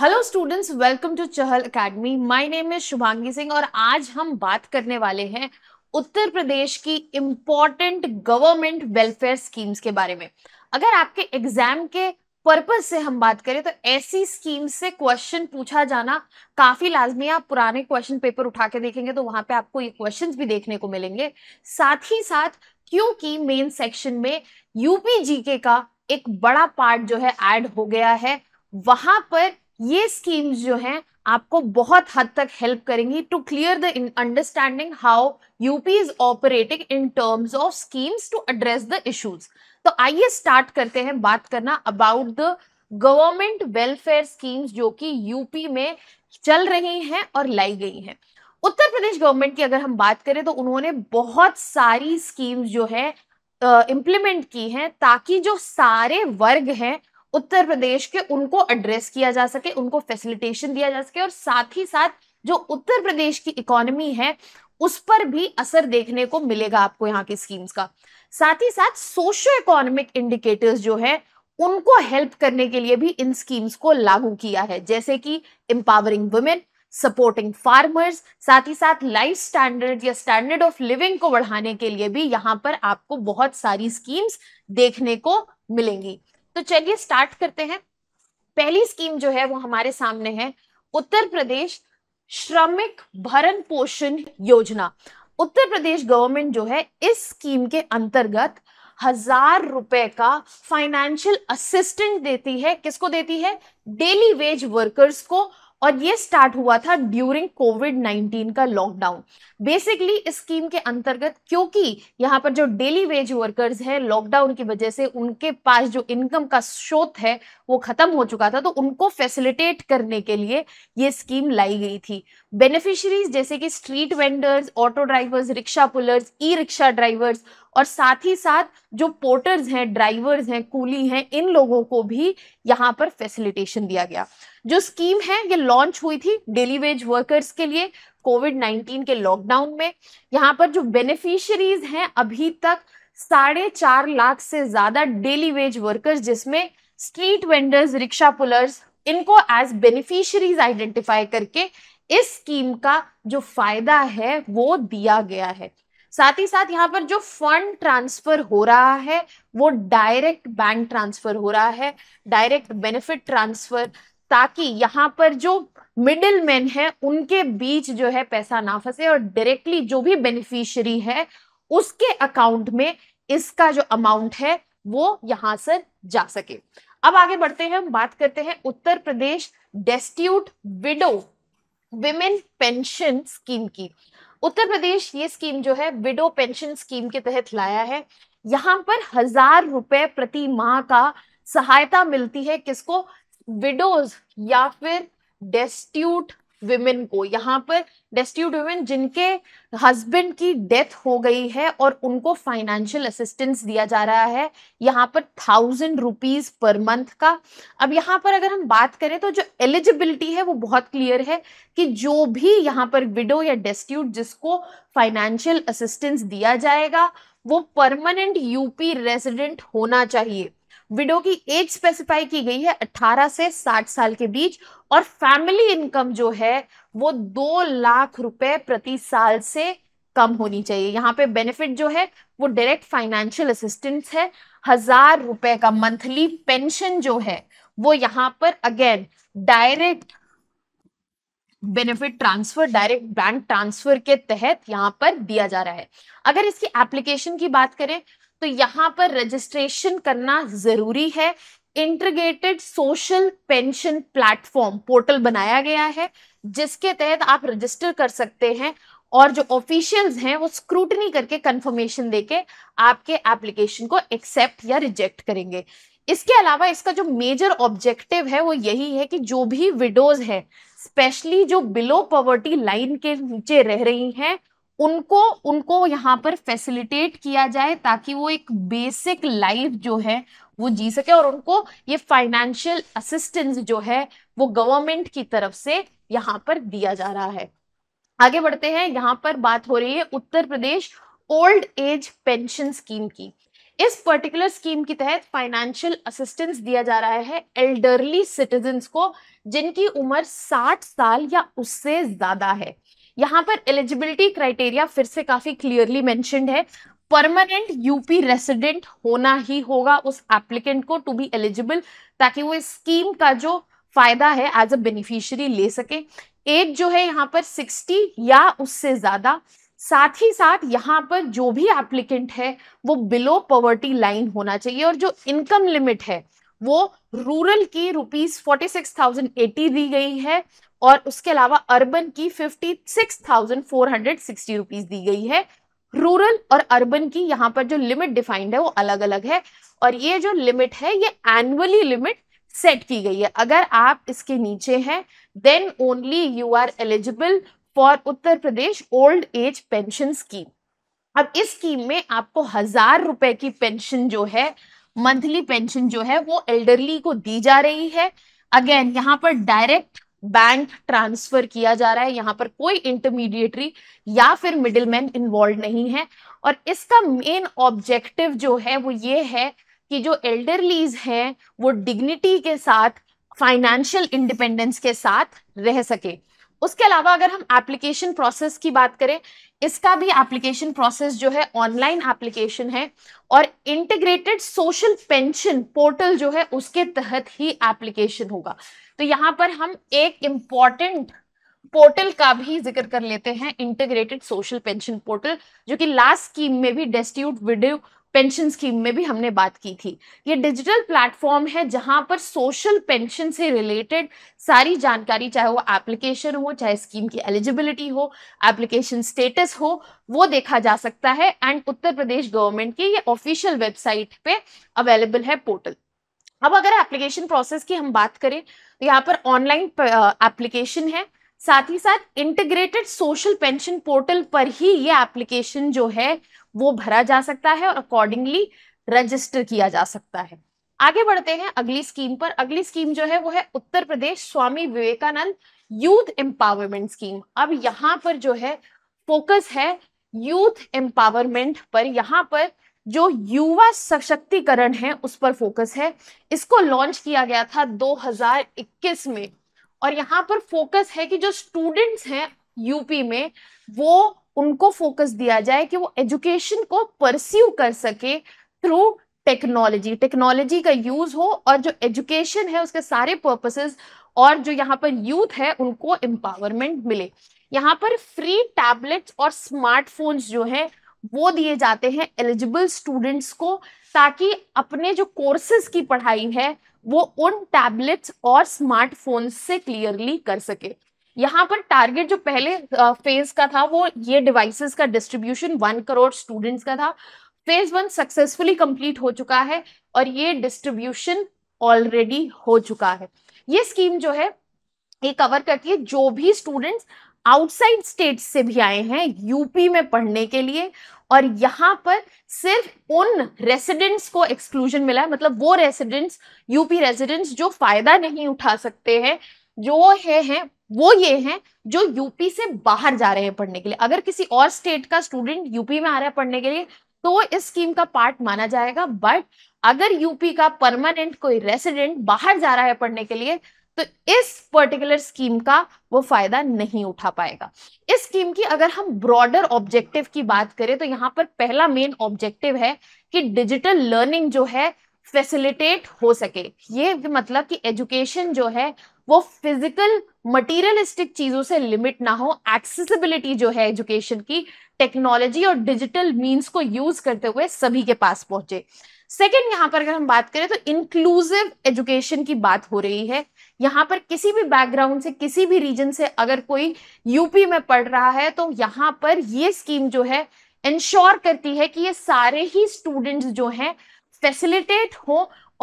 Hello students welcome to Chahal academy my name is Shubhangi Singh और आज हम बात करने वाले हैं उत्तर प्रदेश की इम्पॉर्टेंट गवर्नमेंट वेलफेयर स्कीम्स के बारे में अगर आपके एग्जाम के पर्पज से हम बात करें तो ऐसी स्कीम से क्वेश्चन पूछा जाना काफी लाजमी है आप पुराने क्वेश्चन पेपर उठा के देखेंगे तो वहां पे आपको ये क्वेश्चन भी देखने को मिलेंगे साथ ही साथ क्योंकि मेन सेक्शन में यूपी जीके का एक बड़ा पार्ट जो है एड हो गया है वहां पर ये स्कीम्स जो हैं आपको बहुत हद तक हेल्प करेंगी to clear the understanding how UP is operating in terms of schemes to address the issues तो आइए स्टार्ट करते हैं बात करना about the government welfare schemes जो कि यूपी में चल रही हैं और लाई गई हैं उत्तर प्रदेश गवर्नमेंट की अगर हम बात करें तो उन्होंने बहुत सारी स्कीम्स जो है इम्प्लीमेंट uh, की हैं ताकि जो सारे वर्ग हैं उत्तर प्रदेश के उनको एड्रेस किया जा सके उनको फैसिलिटेशन दिया जा सके और साथ ही साथ जो उत्तर प्रदेश की इकोनॉमी है उस पर भी असर देखने को मिलेगा आपको यहाँ की स्कीम्स का साथ ही साथ सोशो इकोनॉमिक इंडिकेटर्स जो है उनको हेल्प करने के लिए भी इन स्कीम्स को लागू किया है जैसे कि एम्पावरिंग वुमेन सपोर्टिंग फार्मर्स साथ ही साथ लाइफ स्टैंडर्ड या स्टैंडर्ड ऑफ लिविंग को बढ़ाने के लिए भी यहाँ पर आपको बहुत सारी स्कीम्स देखने को मिलेंगी तो चलिए स्टार्ट करते हैं पहली स्कीम जो है वो हमारे सामने है उत्तर प्रदेश श्रमिक भरण पोषण योजना उत्तर प्रदेश गवर्नमेंट जो है इस स्कीम के अंतर्गत हजार रुपए का फाइनेंशियल असिस्टेंट देती है किसको देती है डेली वेज वर्कर्स को और ये स्टार्ट हुआ था ड्यूरिंग कोविड 19 का लॉकडाउन बेसिकली इस स्कीम के अंतर्गत क्योंकि यहाँ पर जो डेली वेज वर्कर्स है लॉकडाउन की वजह से उनके पास जो इनकम का स्रोत है वो खत्म हो चुका था तो उनको फैसिलिटेट करने के लिए ये स्कीम लाई गई थी बेनिफिशरीज जैसे कि street vendors auto drivers rickshaw pullers e rickshaw drivers और साथ ही साथ जो पोर्टर्स हैं ड्राइवर्स हैं कूली हैं इन लोगों को भी यहाँ पर फैसिलिटेशन दिया गया जो स्कीम है ये लॉन्च हुई थी डेली वेज वर्कर्स के लिए कोविड 19 के लॉकडाउन में यहाँ पर जो बेनिफिशरीज हैं अभी तक साढ़े चार लाख से ज्यादा डेली वेज वर्कर्स जिसमें स्ट्रीट वेंडर्स रिक्शा पुलर्स इनको एज बेनिफिशरीज आइडेंटिफाई करके इस स्कीम का जो फायदा है वो दिया गया है साथ ही साथ यहाँ पर जो फंड ट्रांसफर हो रहा है वो डायरेक्ट बैंक ट्रांसफर हो रहा है डायरेक्ट बेनिफिट ट्रांसफर ताकि यहाँ पर जो मिडिल मैन है उनके बीच जो है पैसा ना फंसे और डायरेक्टली जो भी बेनिफिशियरी है उसके अकाउंट में इसका जो अमाउंट है वो यहां से जा सके अब आगे बढ़ते हैं हम बात करते हैं Uttar Pradesh destitute widow women pension scheme की उत्तर प्रदेश ये स्कीम जो है विडो पेंशन स्कीम के तहत लाया है यहाँ पर हजार रुपए प्रति माह का सहायता मिलती है किसको विडोज या फिर डेस्ट्यूट विमेन को यहाँ पर डेस्ट्यूट वुमेन जिनके हस्बैंड की डेथ हो गई है और उनको फाइनेंशियल असिस्टेंस दिया जा रहा है यहाँ पर थाउजेंड रुपीज पर मंथ का अब यहाँ पर अगर हम बात करें तो जो एलिजिबिलिटी है वो बहुत क्लियर है कि जो भी यहाँ पर विडो या डेस्ट्यूट जिसको फाइनेंशियल असिस्टेंस दिया जाएगा वो परमानेंट यूपी रेजिडेंट होना चाहिए विडो की एज स्पेसिफाई की गई है 18 से 60 साल के बीच और फैमिली इनकम जो है वो दो लाख रुपए प्रति साल से कम होनी चाहिए यहाँ पे बेनिफिट जो है वो डायरेक्ट फाइनेंशियल असिस्टेंस है हजार रुपए का मंथली पेंशन जो है वो यहाँ पर again direct benefit transfer direct bank transfer के तहत यहाँ पर दिया जा रहा है अगर इसकी एप्लीकेशन की बात करें तो यहाँ पर रजिस्ट्रेशन करना जरूरी है integrated social pension platform portal बनाया गया है जिसके तहत आप रजिस्टर कर सकते हैं और जो ऑफिशियल्स हैं वो स्क्रूटनी करके कंफर्मेशन देके आपके एप्लीकेशन को एक्सेप्ट या रिजेक्ट करेंगे इसके अलावा इसका जो मेजर ऑब्जेक्टिव है वो यही है कि जो भी विडोज हैं स्पेशली जो बिलो पॉवर्टी लाइन के नीचे रह रही हैं उनको उनको यहाँ पर फैसिलिटेट किया जाए ताकि वो एक बेसिक लाइफ जो है वो जी सके और उनको ये फाइनेंशियल असिस्टेंस जो है वो गवर्नमेंट की तरफ से यहाँ पर दिया जा रहा है आगे बढ़ते हैं यहाँ पर बात हो रही है Uttar Pradesh old age pension scheme की इस पर्टिकुलर स्कीम के तहत फाइनेंशियल असिस्टेंस दिया जा रहा है एल्डरली सिटीजन को जिनकी उम्र 60 साल या उससे ज्यादा है यहाँ पर एलिजिबिलिटी क्राइटेरिया फिर से काफी क्लियरली मेंशनड है परमानेंट यूपी रेसिडेंट होना ही होगा उस एप्लीकेंट को टू बी एलिजिबल ताकि वो इस स्कीम का जो फायदा है एज अ बेनिफिशियरी ले सके एज जो है यहाँ पर 60 या उससे ज्यादा साथ ही साथ यहाँ पर जो भी एप्लीकेंट है वो बिलो पॉवर्टी लाइन होना चाहिए और जो इनकम लिमिट है वो रूरल की rupees forty six thousand eighty दी गई है और उसके अलावा अर्बन की fifty six thousand four hundred sixty rupees दी गई है रूरल और अर्बन की यहाँ पर जो लिमिट डिफाइंड है वो अलग अलग है और ये जो लिमिट है ये एनुअली लिमिट सेट की गई है अगर आप इसके नीचे हैं then only you are eligible for Uttar Pradesh old age pension scheme अब इस स्कीम में आपको हजार रुपए की पेंशन जो है मंथली पेंशन जो है वो एल्डरली को दी जा रही है अगेन यहाँ पर डायरेक्ट बैंक ट्रांसफर किया जा रहा है यहाँ पर कोई इंटरमीडिएटरी या फिर मिडिलमैन इन्वॉल्व नहीं है और इसका मेन ऑब्जेक्टिव जो है वो ये है कि जो एल्डरलीज हैं वो डिग्निटी के साथ फाइनेंशियल इंडिपेंडेंस के साथ रह सके उसके अलावा अगर हम एप्लीकेशन प्रोसेस की बात करें इसका भी एप्लीकेशन प्रोसेस जो है ऑनलाइन एप्लीकेशन है और इंटीग्रेटेड सोशल पेंशन पोर्टल जो है उसके तहत ही एप्लीकेशन होगा तो यहां पर हम एक इंपॉर्टेंट पोर्टल का भी जिक्र कर लेते हैं इंटीग्रेटेड सोशल पेंशन पोर्टल जो कि लास्ट स्कीम में भी डेस्ट्यूट विडो पेंशन स्कीम में भी हमने बात की थी ये डिजिटल प्लेटफॉर्म है जहां पर सोशल पेंशन से रिलेटेड सारी जानकारी चाहे वो एप्लीकेशन हो चाहे स्कीम की एलिजिबिलिटी हो एप्लीकेशन स्टेटस हो वो देखा जा सकता है एंड उत्तर प्रदेश गवर्नमेंट की ये ऑफिशियल वेबसाइट पे अवेलेबल है पोर्टल अब अगर एप्लीकेशन प्रोसेस की हम बात करें तो यहाँ पर ऑनलाइन एप्लीकेशन है साथ ही साथ इंटीग्रेटेड सोशल पेंशन पोर्टल पर ही ये एप्लीकेशन जो है वो भरा जा सकता है और अकॉर्डिंगली रजिस्टर किया जा सकता है आगे बढ़ते हैं अगली स्कीम पर अगली स्कीम जो है वो है Uttar Pradesh Swami Vivekananda youth empowerment scheme अब यहाँ पर जो है फोकस है यूथ एम्पावरमेंट पर यहाँ पर जो युवा सशक्तिकरण है उस पर फोकस है इसको लॉन्च किया गया था 2021 में और यहाँ पर फोकस है कि जो स्टूडेंट्स हैं यूपी में वो उनको फोकस दिया जाए कि वो एजुकेशन को परस्यू कर सके थ्रू टेक्नोलॉजी टेक्नोलॉजी का यूज हो और जो एजुकेशन है उसके सारे पर्पसेस और जो यहाँ पर यूथ है उनको एम्पावरमेंट मिले यहाँ पर फ्री टैबलेट्स और स्मार्टफोन्स जो है वो दिए जाते हैं एलिजिबल स्टूडेंट्स को ताकि अपने जो कोर्सेज की पढ़ाई है वो उन टैबलेट्स और स्मार्टफोन्स से क्लियरली कर सके यहाँ पर टारगेट जो पहले फेज का था वो ये डिवाइसेस का डिस्ट्रीब्यूशन वन करोड़ स्टूडेंट्स का था फेज वन सक्सेसफुली कंप्लीट हो चुका है और ये डिस्ट्रीब्यूशन ऑलरेडी हो चुका है ये स्कीम जो है ये कवर करती है जो भी स्टूडेंट्स आउटसाइड स्टेट से भी आए हैं यूपी में पढ़ने के लिए और यहाँ पर सिर्फ उन रेसिडेंट्स को एक्सक्लूजन मिला है मतलब वो रेसिडेंट्स यूपी रेसिडेंट्स जो फायदा नहीं उठा सकते हैं जो है, है वो ये हैं जो यूपी से बाहर जा रहे हैं पढ़ने के लिए अगर किसी और स्टेट का स्टूडेंट यूपी में आ रहा है पढ़ने के लिए तो इस स्कीम का पार्ट माना जाएगा बट अगर यूपी का परमानेंट कोई रेसिडेंट बाहर जा रहा है पढ़ने के लिए तो इस पर्टिकुलर स्कीम का वो फायदा नहीं उठा पाएगा इस स्कीम की अगर हम ब्रॉडर ऑब्जेक्टिव की बात करें तो यहाँ पर पहला मेन ऑब्जेक्टिव है कि डिजिटल लर्निंग जो है फैसिलिटेट हो सके ये मतलब कि एजुकेशन जो है वो फिजिकल मटीरियलिस्टिक चीजों से लिमिट ना हो एक्सेसिबिलिटी जो है एजुकेशन की टेक्नोलॉजी और डिजिटल मीन्स को यूज करते हुए सभी के पास पहुंचे सेकेंड यहाँ पर अगर हम बात करें तो इंक्लूसिव एजुकेशन की बात हो रही है यहाँ पर किसी भी बैकग्राउंड से किसी भी रीजन से अगर कोई यूपी में पढ़ रहा है तो यहाँ पर ये स्कीम जो है इंश्योर करती है कि ये सारे ही स्टूडेंट्स जो हैं फैसिलिटेट हो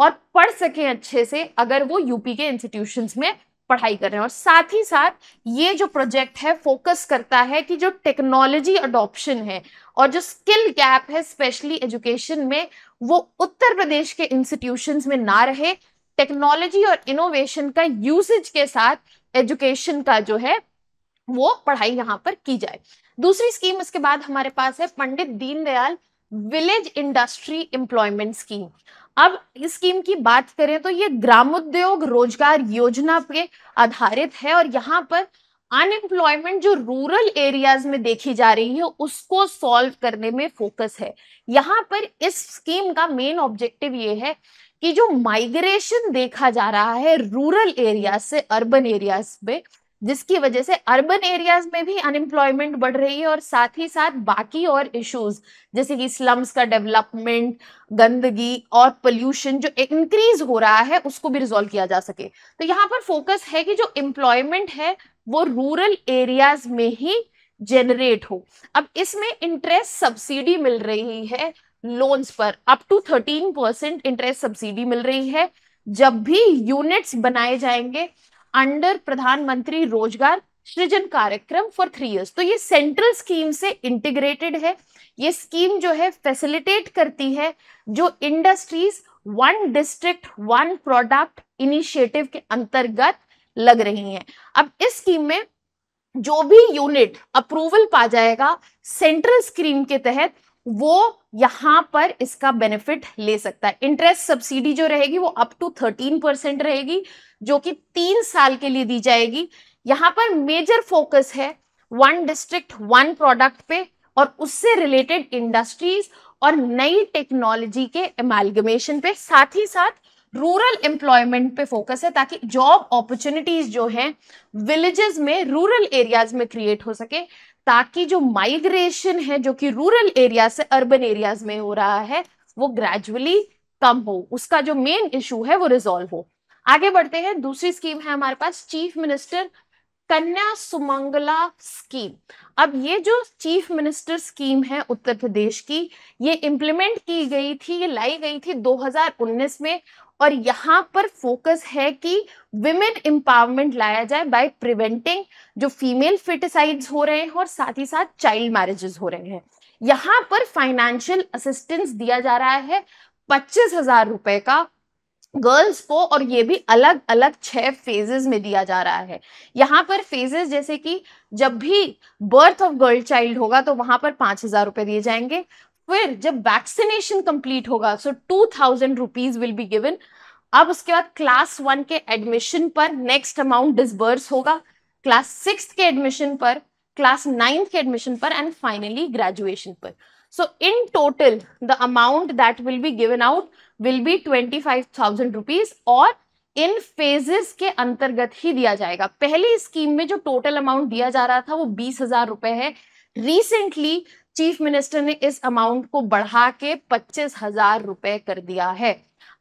और पढ़ सकें अच्छे से अगर वो यूपी के इंस्टीट्यूशन में पढ़ाई कर रहे हैं और साथ ही साथ ये जो प्रोजेक्ट है फोकस करता है कि जो टेक्नोलॉजी अडॉप्शन है और जो स्किल गैप है स्पेशली एजुकेशन में वो उत्तर प्रदेश के इंस्टीट्यूशंस में ना रहे टेक्नोलॉजी और इनोवेशन का यूसेज के साथ एजुकेशन का जो है वो पढ़ाई यहाँ पर की जाए दूसरी स्कीम उसके बाद हमारे पास है Pandit Deendayal village industry employment scheme अब इस स्कीम की बात करें तो ये ग्रामोद्योग रोजगार योजना पे आधारित है और यहाँ पर अनएम्प्लॉयमेंट जो रूरल एरियाज में देखी जा रही है उसको सॉल्व करने में फोकस है यहाँ पर इस स्कीम का मेन ऑब्जेक्टिव ये है कि जो माइग्रेशन देखा जा रहा है रूरल एरिया से अर्बन एरियाज में जिसकी वजह से अर्बन एरियाज में भी अनएम्प्लॉयमेंट बढ़ रही है और साथ ही साथ बाकी और इश्यूज जैसे कि स्लम्स का डेवलपमेंट गंदगी और पोल्यूशन जो इंक्रीज हो रहा है उसको भी रिजोल्व किया जा सके तो यहाँ पर फोकस है कि जो एम्प्लॉयमेंट है वो रूरल एरियाज में ही जनरेट हो अब इसमें इंटरेस्ट सब्सिडी मिल रही है लोन्स पर up to thirteen percent interest subsidy मिल रही है जब भी यूनिट्स बनाए जाएंगे अंडर प्रधानमंत्री रोजगार सृजन कार्यक्रम फॉर थ्री इयर्स तो ये सेंट्रल स्कीम से इंटीग्रेटेड है ये स्कीम जो है फैसिलिटेट करती है जो industries one district one product initiative के अंतर्गत लग रही हैं अब इस स्कीम में जो भी यूनिट अप्रूवल पा जाएगा सेंट्रल स्कीम के तहत वो यहां पर इसका बेनिफिट ले सकता है इंटरेस्ट सब्सिडी जो रहेगी वो अप टू थर्टीन परसेंट रहेगी जो कि तीन साल के लिए दी जाएगी यहां पर मेजर फोकस है वन डिस्ट्रिक्ट वन प्रोडक्ट पे और उससे रिलेटेड इंडस्ट्रीज और नई टेक्नोलॉजी के एमालगमेशन पे साथ ही साथ रूरल एम्प्लॉयमेंट पे फोकस है ताकि जॉब अपॉर्चुनिटीज जो हैं विलेजेस में रूरल एरियाज में क्रिएट हो सके ताकि जो माइग्रेशन है जो कि रूरल एरिया से अर्बन एरियाज में हो रहा है वो ग्रेजुअली कम हो उसका जो मेन इशू है वो रिजोल्व हो आगे बढ़ते हैं दूसरी स्कीम है हमारे पास चीफ मिनिस्टर कन्या सुमंगला स्कीम अब ये जो चीफ मिनिस्टर स्कीम है उत्तर प्रदेश की ये इम्प्लीमेंट की गई थी ये लाई गई थी 2019 में और यहाँ पर फोकस है कि विमेन एम्पावरमेंट लाया जाए बाय प्रिवेंटिंग जो फीमेल फिटिसाइड्स हो रहे हैं और साथ ही साथ चाइल्ड मैरिजेस हो रहे हैं यहाँ पर फाइनेंशियल असिस्टेंस दिया जा रहा है पच्चीस हजार रुपए का गर्ल्स को और ये भी अलग अलग छह फेजेस में दिया जा रहा है यहाँ पर फेजेस जैसे कि जब भी बर्थ ऑफ गर्ल चाइल्ड होगा तो वहां पर पांच हजार रुपए दिए जाएंगे फिर जब वैक्सीनेशन कंप्लीट होगा so two thousand rupees will be given अब उसके बाद क्लास वन के एडमिशन पर नेक्स्ट अमाउंट डिसबर्स होगा क्लास सिक्स के एडमिशन पर क्लास नाइन्थ के एडमिशन पर एंड फाइनली ग्रेजुएशन पर So in total, the amount that will be given out will be 25,000 rupees or in phases के अंतर्गत ही दिया जाएगा पहली स्कीम में जो टोटल अमाउंट दिया जा रहा था वो बीस हजार रुपए है रिसेंटली चीफ मिनिस्टर ने इस अमाउंट को बढ़ा के पच्चीस हजार रुपए कर दिया है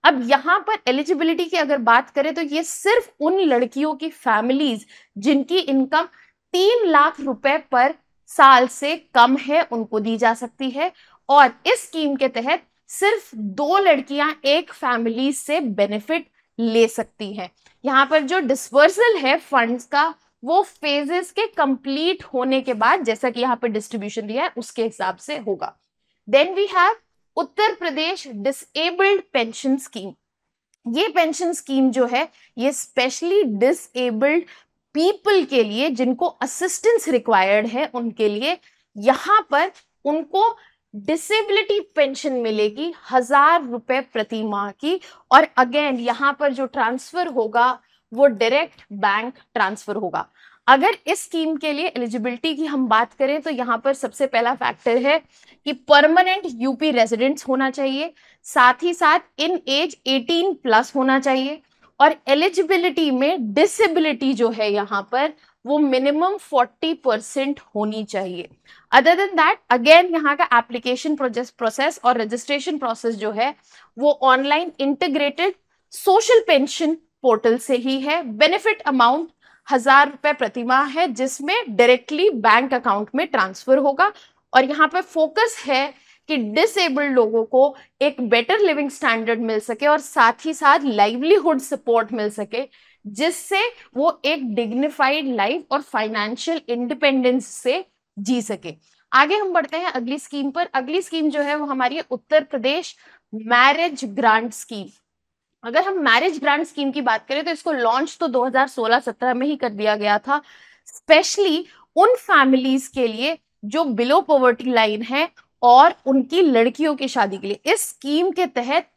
अब यहां पर एलिजिबिलिटी की अगर बात करें तो ये सिर्फ उन लड़कियों की फैमिलीज जिनकी इनकम तीन लाख रुपए पर साल से कम है उनको दी जा सकती है और इस स्कीम के तहत सिर्फ दो लड़कियां एक फैमिली से बेनिफिट ले सकती हैं यहाँ पर जो डिस्पर्सल है फंड्स का वो फेजेस के कंप्लीट होने के बाद जैसा कि यहाँ पर डिस्ट्रीब्यूशन दिया है उसके हिसाब से होगा then we have Uttar Pradesh disabled pension scheme ये पेंशन स्कीम जो है ये स्पेशली डिसेबल्ड पीपल के लिए जिनको असिस्टेंस रिक्वायर्ड है उनके लिए यहाँ पर उनको डिसेबिलिटी पेंशन मिलेगी हजार रुपए प्रति माह की और अगेन यहाँ पर जो ट्रांसफर होगा वो डायरेक्ट बैंक ट्रांसफर होगा अगर इस स्कीम के लिए एलिजिबिलिटी की हम बात करें तो यहाँ पर सबसे पहला फैक्टर है कि परमानेंट यूपी रेजिडेंट्स होना चाहिए साथ ही साथ इन एज 18 प्लस होना चाहिए और एलिजिबिलिटी में डिसेबिलिटी जो है यहाँ पर वो मिनिमम 40 परसेंट होनी चाहिए अदर देन दैट अगेन यहाँ का एप्लीकेशन प्रोसेस और रजिस्ट्रेशन प्रोसेस जो है वो online integrated social pension portal से ही है बेनिफिट अमाउंट हजार रुपए प्रतिमा है जिसमें डायरेक्टली बैंक अकाउंट में ट्रांसफर होगा और यहाँ पर फोकस है कि डिसेबल्ड लोगों को एक बेटर लिविंग स्टैंडर्ड मिल सके और साथ ही साथ लाइवलीहुड सपोर्ट मिल सके जिससे वो एक डिग्निफाइड लाइफ और फाइनेंशियल इंडिपेंडेंस से जी सके आगे हम बढ़ते हैं अगली स्कीम पर अगली स्कीम जो है वो हमारी है Uttar Pradesh marriage grant scheme अगर हम मैरिज ग्रांट स्कीम की बात करें तो इसको लॉन्च तो 2016-17 में ही कर दिया गया था स्पेशली उन फैमिलीज के लिए जो बिलो पॉवर्टी लाइन है और उनकी लड़कियों की शादी के लिए इस स्कीम के तहत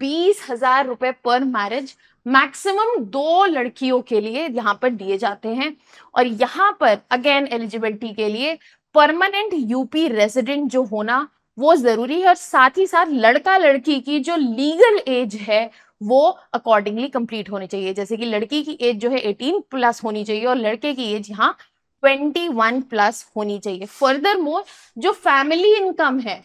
बीस हजार रुपए पर मैरिज मैक्सिमम दो लड़कियों के लिए यहाँ पर दिए जाते हैं और यहाँ पर अगेन एलिजिबिलिटी के लिए परमानेंट यूपी रेजिडेंट जो होना वो जरूरी है और साथ ही साथ लड़का लड़की की जो लीगल एज है वो अकॉर्डिंगली कंप्लीट होनी चाहिए जैसे कि लड़की की एज जो है 18 प्लस होनी चाहिए और लड़के की एज यहाँ ट्वेंटी वन प्लस होनी चाहिए फर्दर मोर जो फैमिली इनकम है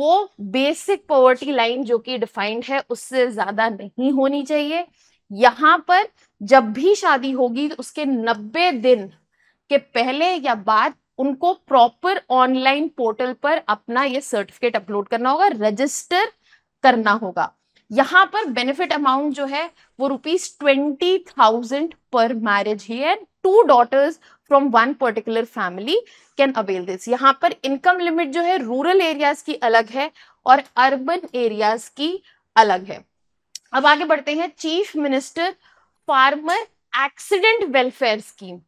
वो बेसिक पॉवर्टी लाइन जो कि डिफाइंड है उससे ज्यादा नहीं होनी चाहिए यहां पर जब भी शादी होगी तो उसके 90 दिन के पहले या बाद उनको प्रॉपर ऑनलाइन पोर्टल पर अपना ये सर्टिफिकेट अपलोड करना होगा रजिस्टर करना होगा यहाँ पर बेनिफिट अमाउंट जो है वो rupees twenty thousand per marriage ही है two daughters from one particular family can avail this यहाँ पर इनकम लिमिट जो है रूरल एरियाज की अलग है और अर्बन एरियाज की अलग है अब आगे बढ़ते हैं chief minister farmer accident welfare scheme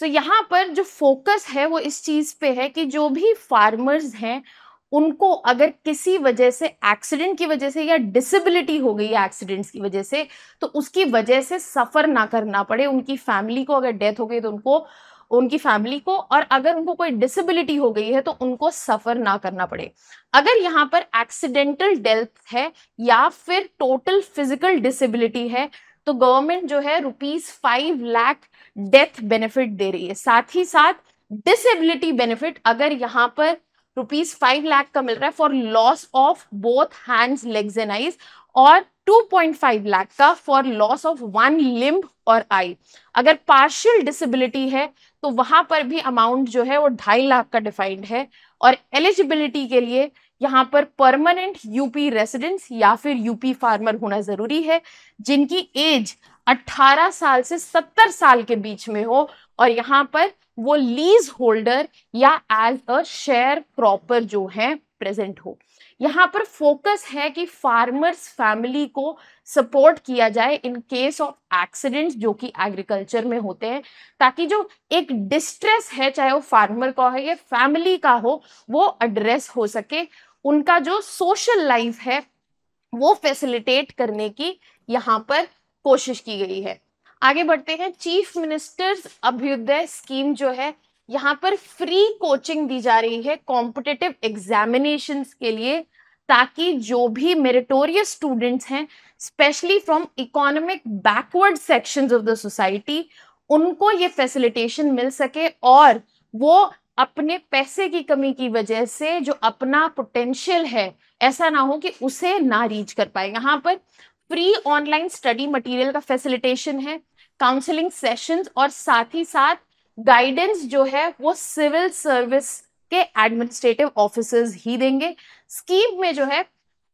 so यहाँ पर जो फोकस है वो इस चीज पे है कि जो भी फार्मर्स हैं उनको अगर किसी वजह से एक्सीडेंट की वजह से या डिसेबिलिटी हो गई एक्सीडेंट्स की वजह से तो उसकी वजह से सफ़र ना करना पड़े उनकी फैमिली को अगर डेथ हो गई तो उनको उनकी फैमिली को और अगर उनको कोई डिसेबिलिटी हो गई है तो उनको सफ़र ना करना पड़े अगर यहाँ पर एक्सीडेंटल डेथ है या फिर टोटल फिजिकल डिसेबिलिटी है तो गवर्नमेंट जो है rupees five lakh death benefit दे रही है साथ ही साथ डिसेबिलिटी बेनिफिट अगर यहाँ पर रुपीज़ फाइव लाख का मिल रहा है for loss of both hands legs and eyes और 2.5 लाख का for loss of one limb और आई अगर पार्शियल डिसेबिलिटी है तो वहां पर भी अमाउंट जो है वो ढाई लाख का डिफाइंड है और एलिजिबिलिटी के लिए यहाँ पर परमानेंट यूपी रेसिडेंट्स या फिर यूपी फार्मर होना जरूरी है जिनकी एज 18 साल से 70 साल के बीच में हो और यहाँ पर वो लीज होल्डर या एज अ शेयर प्रॉपर जो है प्रेजेंट हो यहाँ पर फोकस है कि फार्मर्स फैमिली को सपोर्ट किया जाए इन केस ऑफ एक्सीडेंट्स जो कि एग्रीकल्चर में होते हैं ताकि जो एक डिस्ट्रेस है चाहे वो फार्मर का हो या फैमिली का हो वो एड्रेस हो सके उनका जो सोशल लाइफ है वो फैसिलिटेट करने की यहाँ पर कोशिश की गई है आगे बढ़ते हैं चीफ मिनिस्टर्स अभ्युदय स्कीम जो है यहाँ पर फ्री कोचिंग दी जा रही है कॉम्पिटेटिव एग्जामिनेशन के लिए ताकि जो भी मेरिटोरियस स्टूडेंट्स हैं specially from economic backward sections of the society उनको ये फैसिलिटेशन मिल सके और वो अपने पैसे की कमी की वजह से जो अपना पोटेंशियल है ऐसा ना हो कि उसे ना रीच कर पाए यहाँ पर फ्री ऑनलाइन स्टडी मटेरियल का फैसिलिटेशन है काउंसलिंग सेशंस और साथ ही साथ गाइडेंस जो है वो सिविल सर्विस के एडमिनिस्ट्रेटिव ऑफिसर्स ही देंगे स्कीम में जो है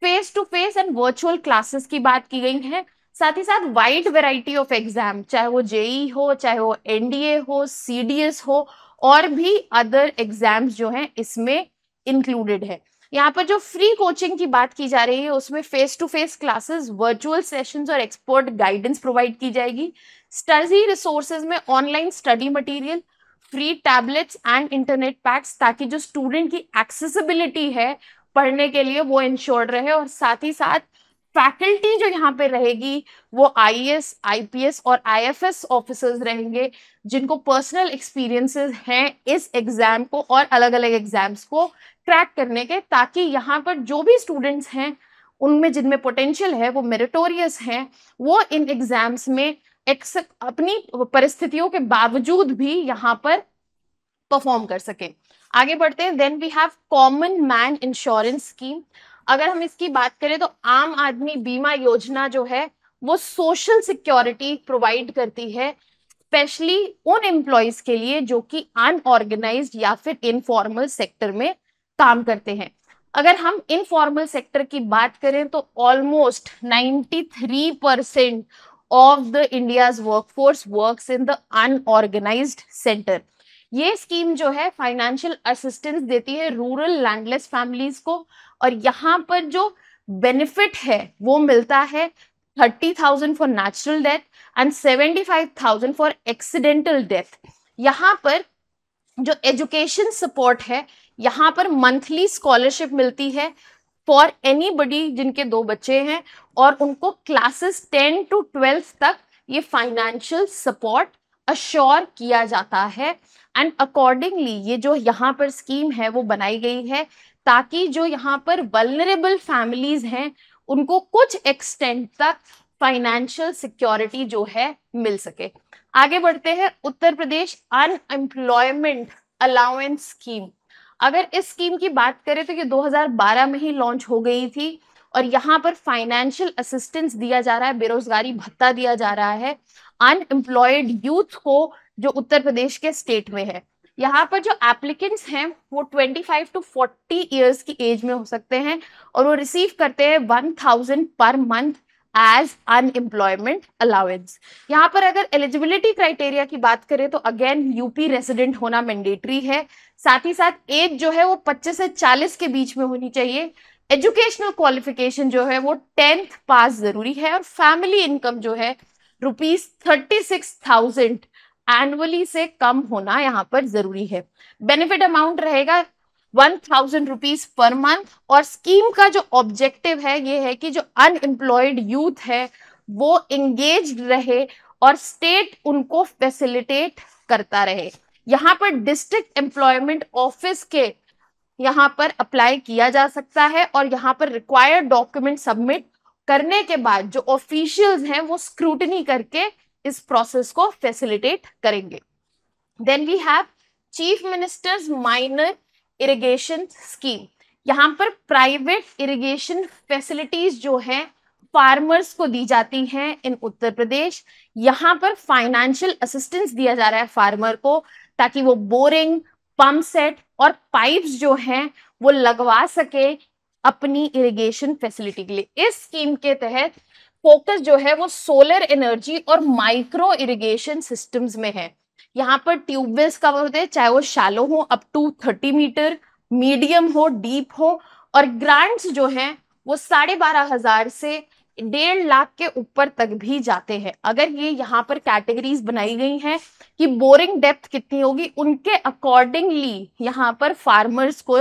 face to face and virtual classes की बात की गई है साथ ही साथ वाइड वेराइटी ऑफ एग्जाम चाहे वो जेई e हो चाहे वो एनडीए हो सीडीएस हो और भी अदर एग्जाम्स जो हैं इसमें इंक्लूडेड है यहाँ पर जो फ्री कोचिंग की बात की जा रही है उसमें face to face classes virtual sessions और एक्सपर्ट गाइडेंस प्रोवाइड की जाएगी स्टडी रिसोर्सेज में online study material free tablets and internet packs ताकि जो स्टूडेंट की एक्सेसिबिलिटी है पढ़ने के लिए वो इंश्योर्ड रहे और साथ ही साथ फैकल्टी जो यहाँ पे रहेगी वो आईएएस, आईपीएस और आईएफएस ऑफिसर्स रहेंगे जिनको पर्सनल एक्सपीरियंसेस हैं इस एग्जाम को और अलग अलग एग्जाम्स को क्रैक करने के ताकि यहाँ पर जो भी स्टूडेंट्स हैं उनमें जिनमें पोटेंशियल है वो मेरिटोरियस हैं वो इन एग्जाम्स में अपनी परिस्थितियों के बावजूद भी यहाँ पर परफॉर्म कर सकें आगे बढ़ते हैं then we have common man insurance scheme अगर हम इसकी बात करें तो आम आदमी बीमा योजना जो है वो सोशल सिक्योरिटी प्रोवाइड करती है स्पेशली उन एम्प्लॉयज के लिए जो कि अनऑर्गेनाइज या फिर इनफॉर्मल सेक्टर में काम करते हैं अगर हम इनफॉर्मल सेक्टर की बात करें तो almost 93 percent of the India's workforce works in the unorganised centre ये स्कीम जो है फाइनेंशियल असिस्टेंस देती है रूरल लैंडलेस फैमिलीज को और यहाँ पर जो बेनिफिट है वो मिलता है thirty thousand for natural death and seventy five thousand for accidental death यहाँ पर जो एजुकेशन सपोर्ट है यहाँ पर मंथली स्कॉलरशिप मिलती है फॉर एनी बडी जिनके दो बच्चे हैं और उनको क्लासेस टेन टू ट्वेल्थ तक ये फाइनेंशियल सपोर्ट अश्योर किया जाता है एंड अकॉर्डिंगली ये जो यहाँ पर स्कीम है वो बनाई गई है ताकि जो यहाँ पर वलनरेबल फैमिलीज हैं उनको कुछ एक्सटेंट तक फाइनेंशियल सिक्योरिटी जो है मिल सके आगे बढ़ते हैं Uttar Pradesh unemployment allowance scheme अगर इस स्कीम की बात करें तो ये 2012 में ही लॉन्च हो गई थी और यहाँ पर फाइनेंशियल असिस्टेंस दिया जा रहा है बेरोजगारी भत्ता दिया जा रहा है अनएम्प्लॉयड यूथ को जो उत्तर प्रदेश के स्टेट में है यहाँ पर जो एप्लीकेंट्स हैं वो 25 टू फोर्टी ईयर्स की एज में हो सकते हैं और वो रिसीव करते हैं one thousand per month as unemployment allowance यहाँ पर अगर एलिजिबिलिटी क्राइटेरिया की बात करें तो अगेन यूपी रेसिडेंट होना मैंडेटरी है साथ ही साथ एज जो है वो 25 से 40 के बीच में होनी चाहिए एजुकेशनल क्वालिफिकेशन जो है वो टेंथ पास जरूरी है और फैमिली इनकम जो है rupees thirty six thousand annually से कम होना यहाँ पर जरूरी है बेनिफिट अमाउंट रहेगा one thousand rupees per month और स्कीम का जो ऑब्जेक्टिव है ये है कि जो अनएम्प्लॉयड यूथ है वो इंगेज रहे और स्टेट उनको फैसिलिटेट करता रहे यहाँ पर डिस्ट्रिक्ट एम्प्लॉयमेंट ऑफिस के यहाँ पर अप्लाई किया जा सकता है और यहाँ पर रिक्वायर्ड डॉक्यूमेंट सबमिट करने के बाद जो ऑफिशियल्स हैं वो स्क्रूटनी करके इस प्रोसेस को फैसिलिटेट करेंगे then we have chief minister's minor irrigation scheme यहाँ पर प्राइवेट इरिगेशन फैसिलिटीज जो है फार्मर्स को दी जाती हैं इन उत्तर प्रदेश यहाँ पर फाइनेंशियल असिस्टेंस दिया जा रहा है फार्मर को ताकि वो बोरिंग पंप सेट और पाइप्स जो हैं वो लगवा सके अपनी इरिगेशन फैसिलिटी के लिए इस स्कीम के तहत फोकस जो है वो सोलर एनर्जी और माइक्रो इरिगेशन सिस्टम्स में है यहाँ पर ट्यूबवेल्स कवर होते हैं चाहे वो शैलो हो up to thirty metre medium हो डीप हो और ग्रांट्स जो है वो साढ़े बारह हजार से डेढ़ लाख के ऊपर तक भी जाते हैं अगर ये यहाँ पर कैटेगरीज बनाई गई हैं कि बोरिंग डेप्थ कितनी होगी उनके अकॉर्डिंगली यहाँ पर फार्मर्स को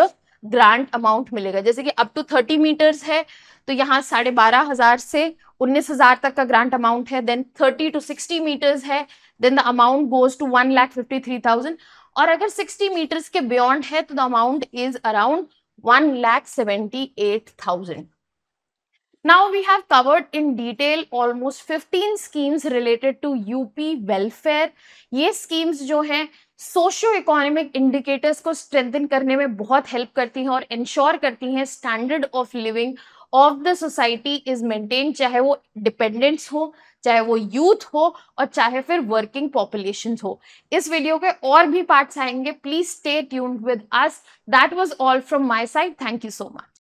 ग्रांट अमाउंट मिलेगा जैसे कि अप टू थर्टी मीटर्स है तो यहाँ साढ़े बारह हजार से उन्नीस हजार तक का ग्रांट अमाउंट है then thirty to sixty metres है then the amount goes to one lakh fifty three thousand और अगर सिक्सटी मीटर्स के बियॉन्ड है तो the amount is around one lakh seventy eight thousand Now we have covered in detail almost 15 schemes related to UP welfare. ये schemes जो हैं socio economic indicators को strengthen करने में बहुत हेल्प करती हैं और इंश्योर करती हैं standard of living of the society is maintain चाहे वो डिपेंडेंट्स हो चाहे वो यूथ हो और चाहे फिर वर्किंग पॉपुलेशन हो इस वीडियो के और भी पार्ट्स आएंगे please stay tuned with us that was all from my side thank you so much